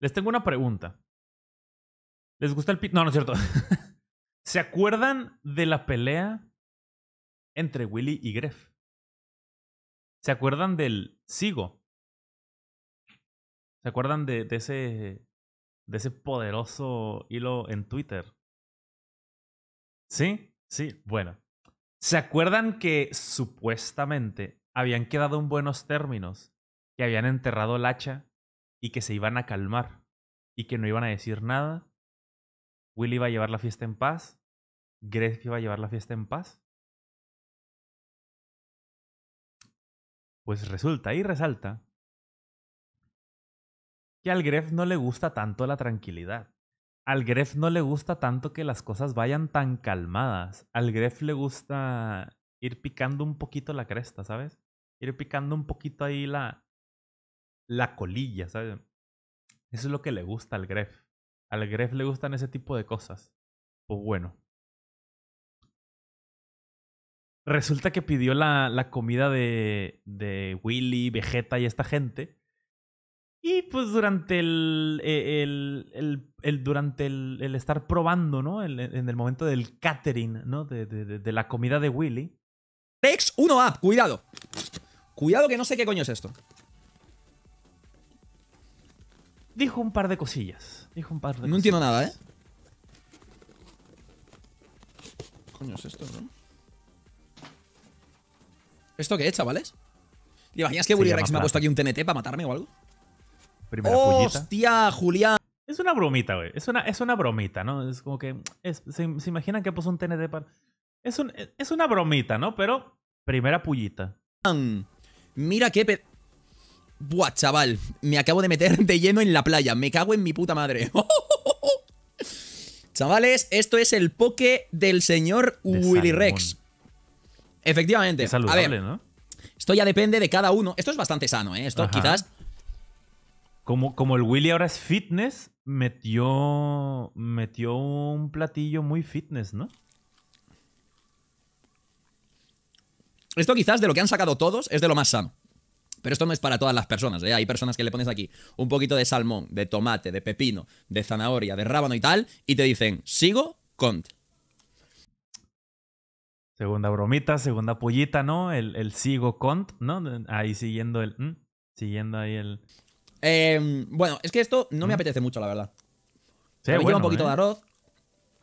Les tengo una pregunta. ¿Les gusta el pit? No, no es cierto. ¿Se acuerdan de la pelea entre Willy y Greff? ¿Se acuerdan del Sigo? ¿Se acuerdan de, ese, de ese poderoso hilo en Twitter? ¿Sí? Sí, bueno. ¿Se acuerdan que supuestamente habían quedado en buenos términos? y habían enterrado el hacha y que se iban a calmar y que no iban a decir nada. Will iba a llevar la fiesta en paz. Greg iba a llevar la fiesta en paz. Pues resulta y resalta que al Gref no le gusta tanto la tranquilidad. Al Gref no le gusta tanto que las cosas vayan tan calmadas. Al Gref le gusta ir picando un poquito la cresta, ¿sabes? Ir picando un poquito ahí la, la colilla, ¿sabes? Eso es lo que le gusta al Gref. Al Gref le gustan ese tipo de cosas. Pues bueno. Resulta que pidió la, la comida de, de, Willy, Vegeta y esta gente. Y pues durante el, e, el, durante el, estar probando, ¿no? en el momento del catering, ¿no? De, la comida de Willy. Tex 1 a cuidado. Cuidado que no sé qué coño es esto. Dijo un par de cosillas. Dijo un par de No entiendo nada, ¿eh? Coño, es esto, ¿no? ¿Esto qué es, chavales? ¿Te imaginas que Willy Rex me ha puesto aquí un TNT para matarme o algo? Primera ¡Hostia, Julián! Es una bromita, güey. Es una, es una bromita, ¿no? Es como que. se, imaginan que puso un TNT para. Es, es una bromita, ¿no? Pero. Primera pullita. Mira qué. Buah, chaval, me acabo de meter de lleno en la playa. Me cago en mi puta madre. Chavales, esto es el poke del señor Willy Rex. Efectivamente. Es saludable, a ver, ¿no? Esto ya depende de cada uno. Esto es bastante sano, ¿eh? Esto quizás. Como, como el Willy ahora es fitness, metió. metió un platillo muy fitness, ¿no? Esto quizás de lo que han sacado todos es de lo más sano. Pero esto no es para todas las personas, ¿eh? Hay personas que le pones aquí un poquito de salmón, de tomate, de pepino, de zanahoria, de rábano y tal, y te dicen, sigo cont. Segunda bromita, segunda pollita, ¿no? El, sigo cont, ¿no? Ahí siguiendo el... Siguiendo ahí el... Em, bueno, es que esto no me ¿Mm? apetece mucho, la verdad. Sí, un poquito ¿eh? de arroz.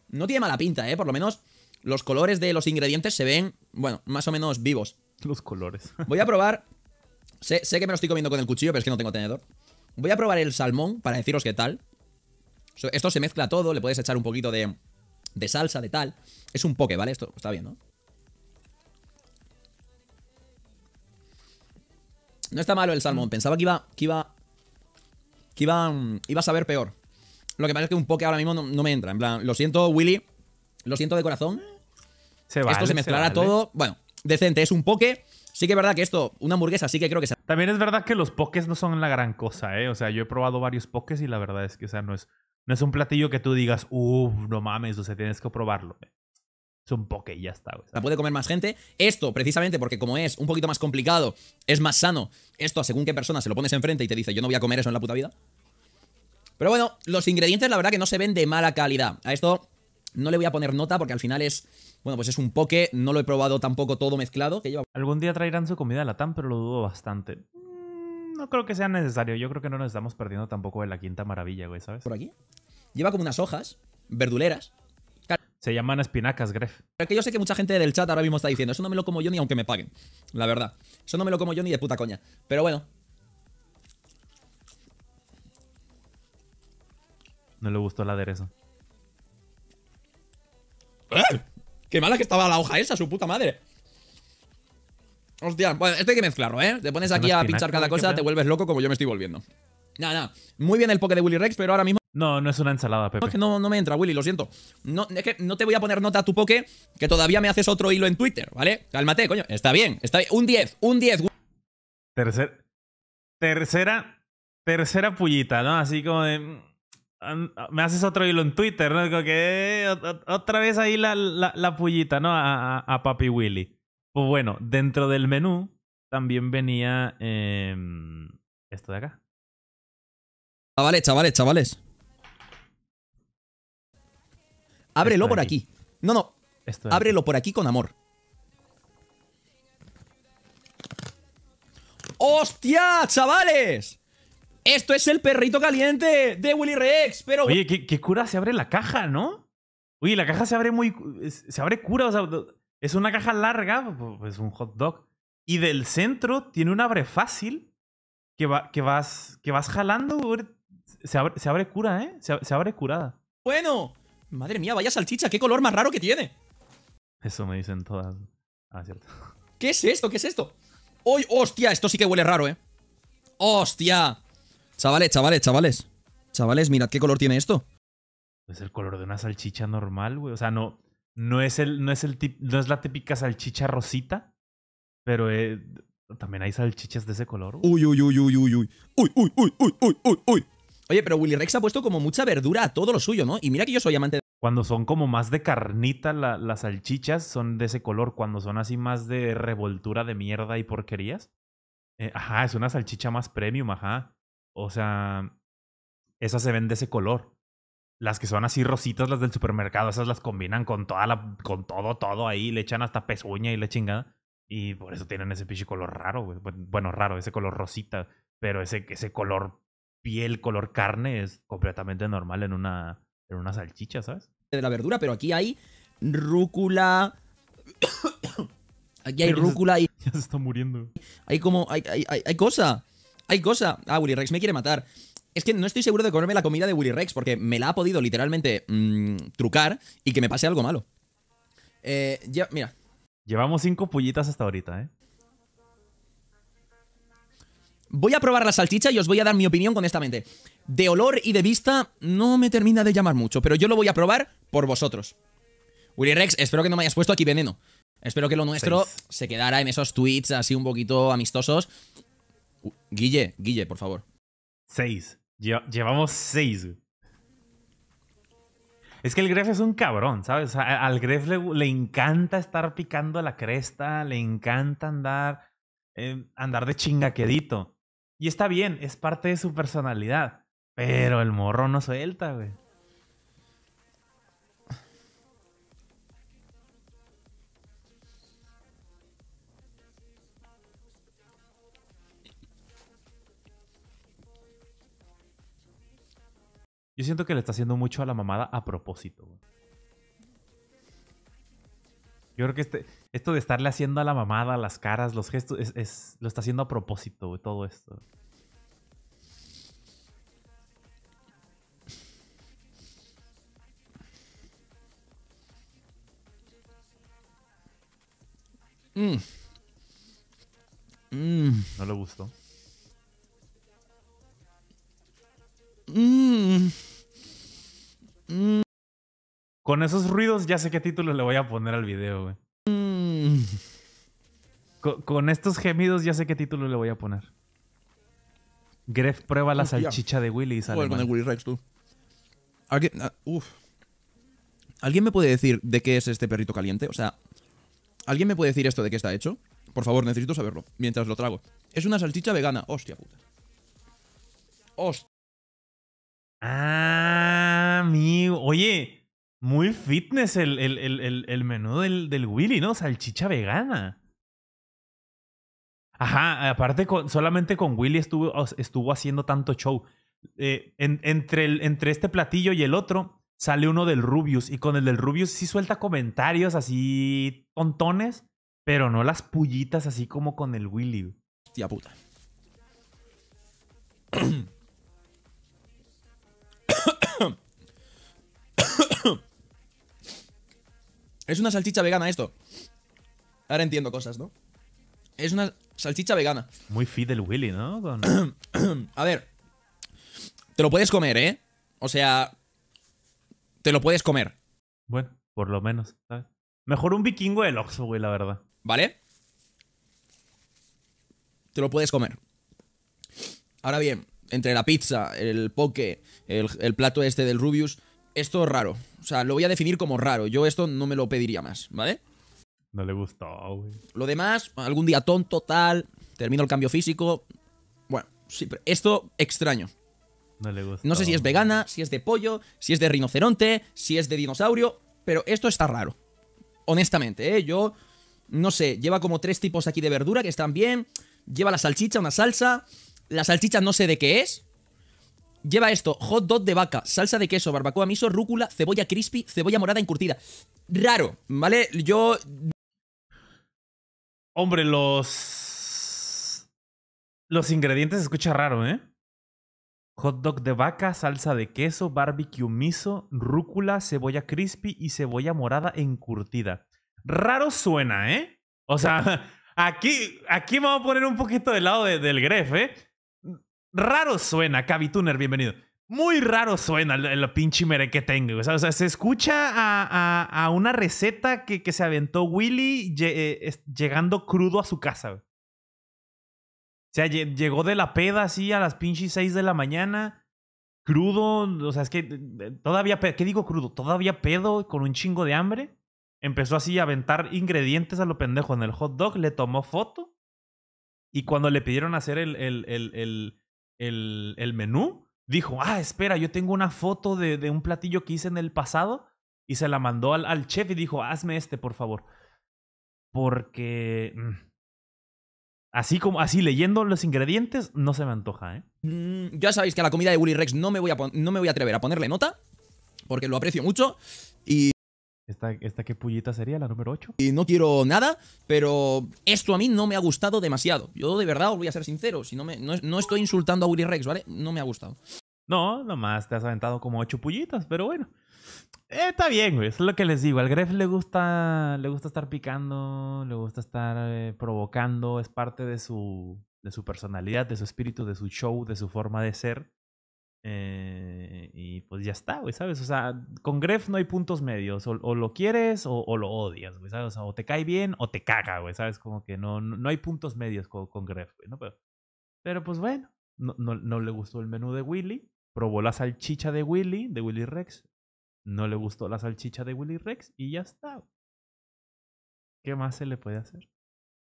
No tiene mala pinta, ¿eh? Por lo menos los colores de los ingredientes se ven, bueno, más o menos vivos. Los colores. Voy a probar Sé, que me lo estoy comiendo con el cuchillo, pero es que no tengo tenedor. Voy a probar el salmón para deciros qué tal. Esto se mezcla todo, le puedes echar un poquito de, de salsa, de tal. Es un poke, ¿vale? Esto está bien, ¿no? No está malo el salmón. Pensaba que iba. Que iba. Que iba. Iba a saber peor. Lo que pasa es que un poke ahora mismo no, me entra. En plan, lo siento, Willy. Lo siento de corazón. Esto se mezclará todo. Bueno, decente. Es un poke. Sí que es verdad que esto, una hamburguesa, sí que creo que También es verdad que los pokés no son la gran cosa, ¿eh? O sea, yo he probado varios pokés y la verdad es que, o sea, no es, no es un platillo que tú digas, uff, no mames, o sea, tienes que probarlo. Es un poke y ya está. Güey. La puede comer más gente. Esto, precisamente, porque como es un poquito más complicado, es más sano. Esto, según qué persona se lo pones enfrente y te dice, yo no voy a comer eso en la puta vida. Pero bueno, los ingredientes, la verdad, que no se ven de mala calidad. A esto no le voy a poner nota porque al final es bueno, pues es un poke, no lo he probado tampoco todo mezclado. Algún día traerán su comida a Latam, pero lo dudo bastante. Mm, no creo que sea necesario, yo creo que no nos estamos perdiendo tampoco de la quinta maravilla, güey, ¿sabes? Por aquí. Lleva como unas hojas, verduleras. Se llaman espinacas, Gref. Pero que yo sé que mucha gente del chat ahora mismo está diciendo, eso no me lo como yo ni aunque me paguen, la verdad. Eso no me lo como yo ni de puta coña. Pero bueno, No le gustó el aderezo. Qué mala que estaba la hoja esa, su puta madre. Hostia, bueno, esto hay que mezclarlo, ¿eh? Te pones aquí a pinchar cada cosa, te vuelves loco como yo me estoy volviendo. Nada, nada. Muy bien el poke de Willy Rex, pero ahora mismo. No, no es una ensalada, Pepe. No, no, no, me entra, Willy, lo siento. No, es que no te voy a poner nota a tu poke, que todavía me haces otro hilo en Twitter, ¿vale? Cálmate, coño. Está bien, está bien. Un 10, un 10. Tercer, tercera, tercera pullita, ¿no? Así como de me haces otro hilo en Twitter, ¿no? Como que eh, otra vez ahí la, la, pullita, ¿no? A, Papi Willy. Pues bueno, dentro del menú también venía em, esto de acá. Chavales, chavales, chavales. Ábrelo por aquí. No, no. Ábrelo por aquí con amor. ¡Hostia, chavales! Esto es el perrito caliente de Willy Rex, pero... Oye, ¿qué, cura se abre la caja, ¿no? Oye, la caja se abre muy... Se abre cura, o sea, es una caja larga, es pues, pues, un hot dog. Y del centro tiene un abre fácil que, vas, que vas jalando. Se abre, cura, ¿eh? Se, abre curada. Bueno, madre mía, vaya salchicha, qué color más raro que tiene. Eso me dicen todas. Ah, cierto. ¿Qué es esto? ¿Qué es esto? ¡Hoy, hostia! Esto sí que huele raro, ¿eh? ¡Hostia! Chavales, chavales, chavales. Chavales, mirad qué color tiene esto. Es el color de una salchicha normal, güey. O sea, no, no es el, no es el no es la típica salchicha rosita, pero eh, también hay salchichas de ese color. Uy, uy, uy, uy, uy, uy, uy, uy, uy, uy, uy, uy, Oye, pero Willy Rex ha puesto como mucha verdura a todo lo suyo, ¿no? Y mira que yo soy amante de... Cuando son como más de carnita las salchichas, son de ese color. Cuando son así más de revoltura de mierda y porquerías. Eh, ajá, es una salchicha más premium, ajá. O sea, esas se ven de ese color. Las que son así rositas, las del supermercado, esas las combinan con toda la, con todo, todo ahí, le echan hasta pezuña y la chingada. Y por eso tienen ese pinche color raro, Bueno, raro, ese color rosita. Pero ese, ese color piel, color carne, es completamente normal en una, en una salchicha, ¿sabes? De la verdura, pero aquí hay rúcula. aquí hay rúcula y. Ya se está muriendo. Hay como. hay, hay, hay cosa hay cosa. Ah, Willy Rex me quiere matar. Es que no estoy seguro de comerme la comida de Willy Rex porque me la ha podido literalmente mm, trucar y que me pase algo malo. Eh, mira. Llevamos cinco pullitas hasta ahorita, ¿eh? Voy a probar la salchicha y os voy a dar mi opinión honestamente. De olor y de vista no me termina de llamar mucho, pero yo lo voy a probar por vosotros. Willy Rex, espero que no me hayas puesto aquí veneno. Espero que lo nuestro se quedara en esos tweets así un poquito amistosos Guille, Guille, por favor. Seis. Llevamos seis. Es que el Gref es un cabrón, ¿sabes? al Gref le, encanta estar picando la cresta, le encanta andar, em, andar de chingaquedito. Y está bien, es parte de su personalidad. Pero el morro no suelta, güey. Yo siento que le está haciendo mucho a la mamada a propósito. Yo creo que este, esto de estarle haciendo a la mamada, las caras, los gestos, es, es lo está haciendo a propósito, todo esto. Mmm. Mmm. No le gustó. Mm. Con esos ruidos ya sé qué título le voy a poner al video, mm. Con, estos gemidos ya sé qué título le voy a poner. Gref prueba la salchicha de Willy y sale. Willy Rex, tú. ¿Alguien, ah, ¿Alguien me puede decir de qué es este perrito caliente? O sea, ¿alguien me puede decir esto de qué está hecho? Por favor, necesito saberlo mientras lo trago. Es una salchicha vegana. Hostia puta. Hostia. Ah, amigo. Oye, muy fitness el, el, menú del, del, Willy, ¿no? Salchicha vegana. Ajá, aparte con, solamente con Willy estuvo, estuvo haciendo tanto show. Eh, entre, el, entre este platillo y el otro sale uno del Rubius y con el del Rubius sí suelta comentarios así tontones, pero no las pullitas así como con el Willy. Tía puta. Es una salchicha vegana esto. Ahora entiendo cosas, ¿no? Es una salchicha vegana. Muy Fidel Willy, ¿no? a ver. Te lo puedes comer, ¿eh? O sea. Te lo puedes comer. Bueno, por lo menos, ¿sabes? Mejor un vikingo el Oxo güey, la verdad. ¿Vale? Te lo puedes comer. Ahora bien, entre la pizza, el poke, el plato este del Rubius, esto es raro. O sea, lo voy a definir como raro. Yo esto no me lo pediría más, ¿vale? No le gusta. güey. Lo demás, algún día tonto, tal. Termino el cambio físico. Bueno, sí, pero esto extraño. No le No sé si es vegana, si es de pollo, si es de rinoceronte, si es de dinosaurio. Pero esto está raro. Honestamente, ¿eh? Yo. No sé, lleva como tres tipos aquí de verdura que están bien. Lleva la salchicha, una salsa. La salchicha no sé de qué es. Lleva esto, hot dog de vaca, salsa de queso, barbacoa miso, rúcula, cebolla crispy, cebolla morada encurtida. Raro, ¿vale? Yo... Hombre, los... Los ingredientes se escucha raro, ¿eh? Hot dog de vaca, salsa de queso, barbecue miso, rúcula, cebolla crispy y cebolla morada encurtida. Raro suena, ¿eh? O sea, aquí, aquí vamos a poner un poquito del lado del gref, ¿eh? raro suena, Tuner, bienvenido. Muy raro suena el, pinche tengo. O sea, o sea, se escucha a, a, una receta que, que, se aventó Willy eh, llegando crudo a su casa. O sea, llegó de la peda así a las pinches 6 de la mañana. Crudo, o sea, es que eh, todavía, ¿qué digo crudo? Todavía pedo con un chingo de hambre. Empezó así a aventar ingredientes a lo pendejo en el hot dog, le tomó foto. Y cuando le pidieron hacer el, el el, menú, dijo, ah, espera, yo tengo una foto de, un platillo que hice en el pasado y se la mandó al, chef y dijo, hazme este, por favor. Porque... Mm, así como así leyendo los ingredientes, no se me antoja, ¿eh? Mm, ya sabéis que a la comida de Willy Rex no me voy a, no me voy a atrever a ponerle nota, porque lo aprecio mucho. Y ¿Esta, esta qué pullita sería? ¿La número 8? Y no quiero nada, pero esto a mí no me ha gustado demasiado. Yo de verdad os voy a ser sincero, si no, me, no, estoy insultando a Willy Rex, ¿vale? No me ha gustado. No, nomás te has aventado como 8 pullitas, pero bueno. Eh, está bien, güey. es lo que les digo. Al Gref le gusta, le gusta estar picando, le gusta estar eh, provocando. Es parte de su, de su personalidad, de su espíritu, de su show, de su forma de ser. Eh, y pues ya está, güey, ¿sabes? O sea, con Gref no hay puntos medios. O, lo quieres o, lo odias, güey, ¿sabes? O, te cae bien o te caga, güey, ¿sabes? Como que no, no, hay puntos medios con, con Gref, ¿no? Pero, pero pues bueno, no, no, le gustó el menú de Willy. Probó la salchicha de Willy, de Willy Rex. No le gustó la salchicha de Willy Rex y ya está. ¿Qué más se le puede hacer?